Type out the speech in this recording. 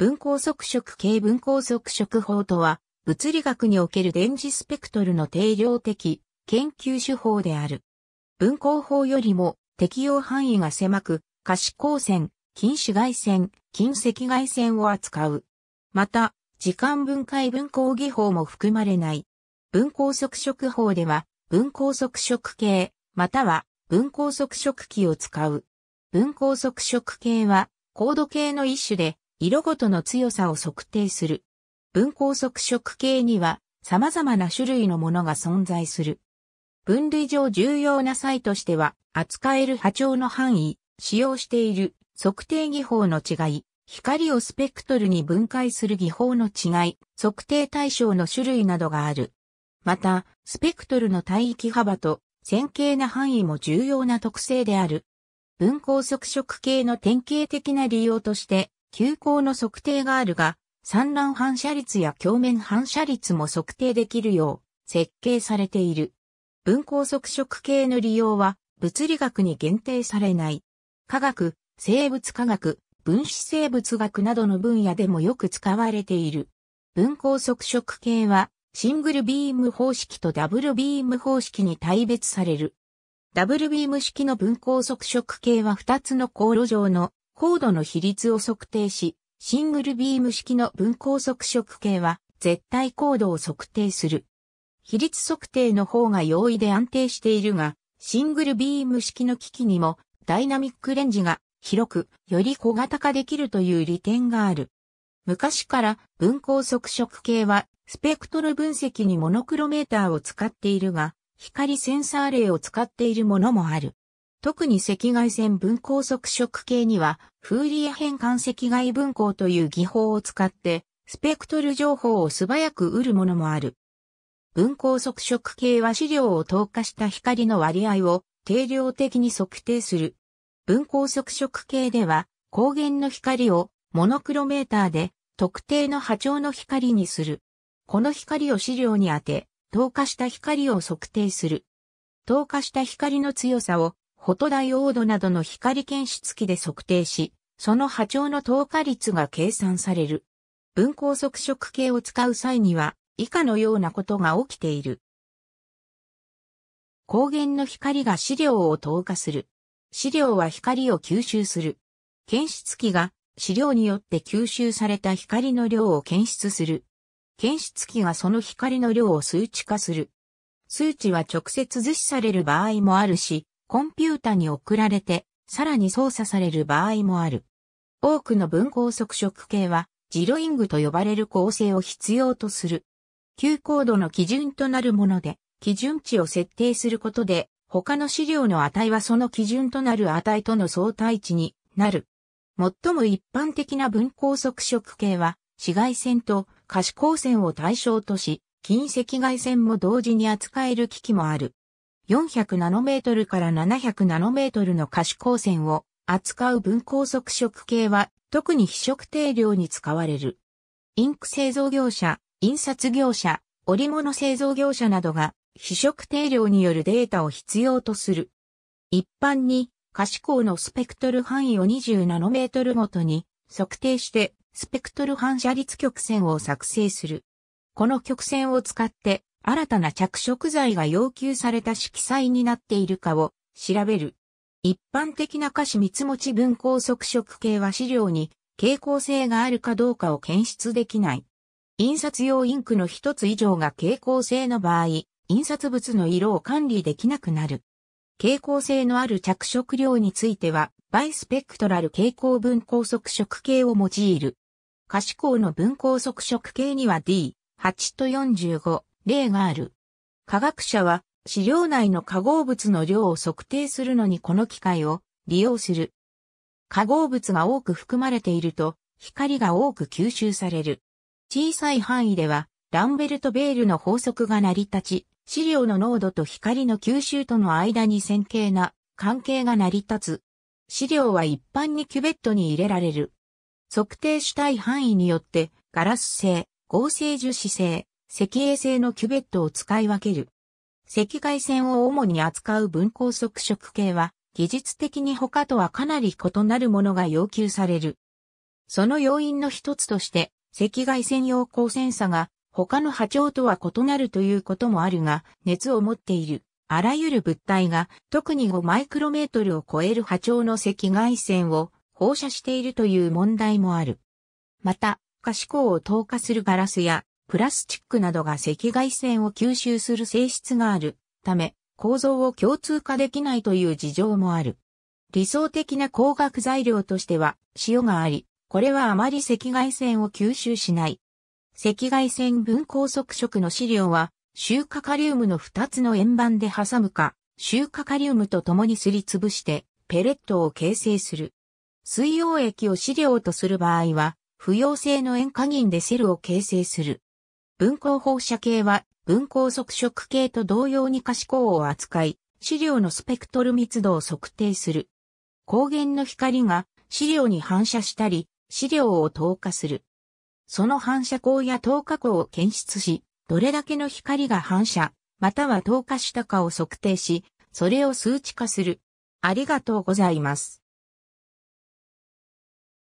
分光速色系分光速色法とは、物理学における電磁スペクトルの定量的研究手法である。分光法よりも適用範囲が狭く、可視光線、近視外線、近赤外線を扱う。また、時間分解分光技法も含まれない。分光速色法では、分光速色系、または分光速色器を使う。分光速色系は、高度系の一種で、色ごとの強さを測定する。分光測色系には様々な種類のものが存在する。分類上重要な際としては、扱える波長の範囲、使用している測定技法の違い、光をスペクトルに分解する技法の違い、測定対象の種類などがある。また、スペクトルの帯域幅と線形な範囲も重要な特性である。分光測色系の典型的な利用として、急行の測定があるが、産卵反射率や鏡面反射率も測定できるよう設計されている。分光測色系の利用は物理学に限定されない。科学、生物科学、分子生物学などの分野でもよく使われている。分光測色系はシングルビーム方式とダブルビーム方式に対別される。ダブルビーム式の分光測色系は2つの航路上の高度の比率を測定し、シングルビーム式の分光測色計は絶対高度を測定する。比率測定の方が容易で安定しているが、シングルビーム式の機器にもダイナミックレンジが広くより小型化できるという利点がある。昔から分光測色計はスペクトル分析にモノクロメーターを使っているが、光センサー例を使っているものもある。特に赤外線分光測色系には、フーリエ変換赤外分光という技法を使って、スペクトル情報を素早く得るものもある。分光測色系は資料を透過した光の割合を定量的に測定する。分光測色系では、光源の光をモノクロメーターで特定の波長の光にする。この光を資料に当て、透過した光を測定する。透過した光の強さをフォトダイオードなどの光検出器で測定し、その波長の透過率が計算される。分光測色計を使う際には、以下のようなことが起きている。光源の光が資料を透過する。資料は光を吸収する。検出器が資料によって吸収された光の量を検出する。検出器がその光の量を数値化する。数値は直接図示される場合もあるし、コンピュータに送られて、さらに操作される場合もある。多くの分光測色系は、ジロイングと呼ばれる構成を必要とする。Q コードの基準となるもので、基準値を設定することで、他の資料の値はその基準となる値との相対値になる。最も一般的な分光測色系は、紫外線と可視光線を対象とし、近赤外線も同時に扱える機器もある。400ナノメートルから700ナノメートルの可視光線を扱う分光速色系は特に非色定量に使われる。インク製造業者、印刷業者、織物製造業者などが非色定量によるデータを必要とする。一般に可視光のスペクトル範囲を20ナノメートルごとに測定してスペクトル反射率曲線を作成する。この曲線を使って新たな着色剤が要求された色彩になっているかを調べる。一般的な歌詞三つ持ち分光速色系は資料に傾向性があるかどうかを検出できない。印刷用インクの一つ以上が傾向性の場合、印刷物の色を管理できなくなる。傾向性のある着色料については、バイスペクトラル傾向分光速色系を用いる。可視光の分光速色系には D、8と45、例がある。科学者は資料内の化合物の量を測定するのにこの機械を利用する。化合物が多く含まれていると光が多く吸収される。小さい範囲ではランベルト・ベールの法則が成り立ち、資料の濃度と光の吸収との間に線形な関係が成り立つ。資料は一般にキュベットに入れられる。測定したい範囲によってガラス製、合成樹脂製、赤衛星のキュベットを使い分ける。赤外線を主に扱う分光測色系は、技術的に他とはかなり異なるものが要求される。その要因の一つとして、赤外線用光線差が他の波長とは異なるということもあるが、熱を持っているあらゆる物体が特に5マイクロメートルを超える波長の赤外線を放射しているという問題もある。また、可視光を透過するガラスやプラスチックなどが赤外線を吸収する性質があるため、構造を共通化できないという事情もある。理想的な光学材料としては塩があり、これはあまり赤外線を吸収しない。赤外線分光速色の資料は、塩化カリウムの2つの円盤で挟むか、塩化カリウムと共にすりつぶしてペレットを形成する。水溶液を資料とする場合は、不溶性の塩化銀でセルを形成する。分光放射系は、分光測色系と同様に可視光を扱い、資料のスペクトル密度を測定する。光源の光が資料に反射したり、資料を透過する。その反射光や透過光を検出し、どれだけの光が反射、または透過したかを測定し、それを数値化する。ありがとうございます。